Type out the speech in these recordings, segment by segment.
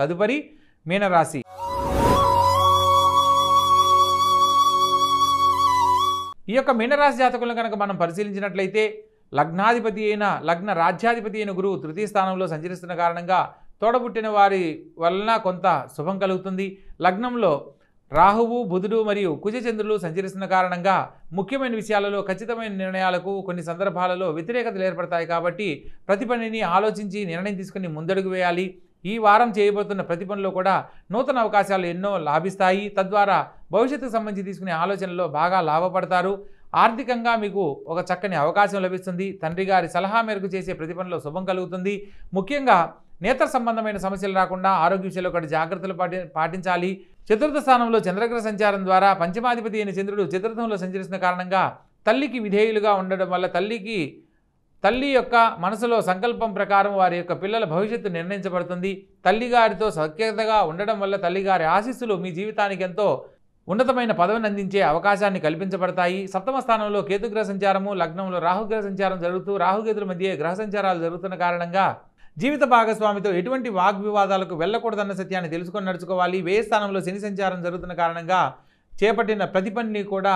తదుపరి మీనరాశి ఈ యొక్క మీనరాశి జాతకులను కనుక మనం పరిశీలించినట్లయితే లగ్నాధిపతి అయిన లగ్న రాజ్యాధిపతి అయిన గురువు తృతీయ స్థానంలో సంచరిస్తున్న కారణంగా తోడబుట్టిన వారి వలన కొంత శుభం కలుగుతుంది లగ్నంలో రాహువు బుధుడు మరియు కుజచంద్రులు సంచరిస్తున్న కారణంగా ముఖ్యమైన విషయాలలో ఖచ్చితమైన నిర్ణయాలకు కొన్ని సందర్భాలలో వ్యతిరేకతలు ఏర్పడతాయి కాబట్టి ప్రతి పనిని ఆలోచించి నిర్ణయం తీసుకుని ముందడుగు వేయాలి ఈ వారం చేయబోతున్న ప్రతి పనిలో కూడా నూతన అవకాశాలు ఎన్నో లాభిస్తాయి తద్వారా భవిష్యత్తుకు సంబంధించి తీసుకునే ఆలోచనలో బాగా లాభపడతారు ఆర్థికంగా మీకు ఒక చక్కని అవకాశం లభిస్తుంది తండ్రి గారి సలహా మేరకు చేసే ప్రతి పనిలో శుభం కలుగుతుంది ముఖ్యంగా నేత్ర సంబంధమైన సమస్యలు రాకుండా ఆరోగ్య విషయంలో ఒకటి జాగ్రత్తలు పాటి పాటించాలి చతుర్థ స్థానంలో చంద్రగ్రహ సంచారం ద్వారా పంచమాధిపతి అయిన చంద్రుడు చతుర్థంలో సంచరిస్తున్న కారణంగా తల్లికి విధేయులుగా ఉండడం వల్ల తల్లికి తల్లి యొక్క మనసులో సంకల్పం ప్రకారం వారి యొక్క పిల్లల భవిష్యత్తు నిర్ణయించబడుతుంది తల్లిగారితో సఖ్యతగా ఉండడం వల్ల తల్లిగారి ఆశీస్సులు మీ జీవితానికి ఎంతో ఉన్నతమైన పదవిని అందించే అవకాశాన్ని కల్పించబడతాయి సప్తమ స్థానంలో కేతుగ్రహ సంచారము లగ్నంలో రాహుగ్రహ సంచారం జరుగుతూ రాహుగేతుల మధ్య గ్రహ సంచారాలు జరుగుతున్న కారణంగా జీవిత భాగస్వామితో ఎటువంటి వాగ్వివాదాలకు వెళ్ళకూడదన్న సత్యాన్ని తెలుసుకొని నడుచుకోవాలి వ్యయ స్థానంలో శని సంచారం జరుగుతున్న కారణంగా చేపట్టిన ప్రతి పనిని కూడా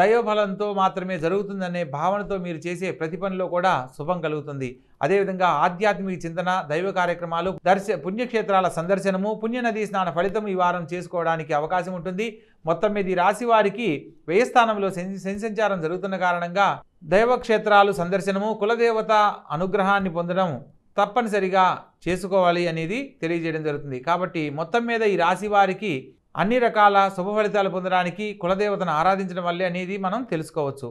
దైవఫలంతో మాత్రమే జరుగుతుందనే భావనతో మీరు చేసే ప్రతి పనిలో కూడా శుభం కలుగుతుంది అదేవిధంగా ఆధ్యాత్మిక చింతన దైవ కార్యక్రమాలు దర్శ పుణ్యక్షేత్రాల సందర్శనము పుణ్యనదీ స్నాన ఫలితం ఈ వారం చేసుకోవడానికి అవకాశం ఉంటుంది మొత్తం మీద ఈ రాశి వారికి వ్యయస్థానంలో సంచారం జరుగుతున్న కారణంగా దైవక్షేత్రాలు సందర్శనము కులదేవత అనుగ్రహాన్ని పొందడం తప్పనిసరిగా చేసుకోవాలి అనేది తెలియజేయడం జరుగుతుంది కాబట్టి మొత్తం మీద ఈ రాశి వారికి అన్ని రకాల శుభ ఫలితాలు పొందడానికి కులదేవతను ఆరాధించడం వల్లే అనేది మనం తెలుసుకోవచ్చు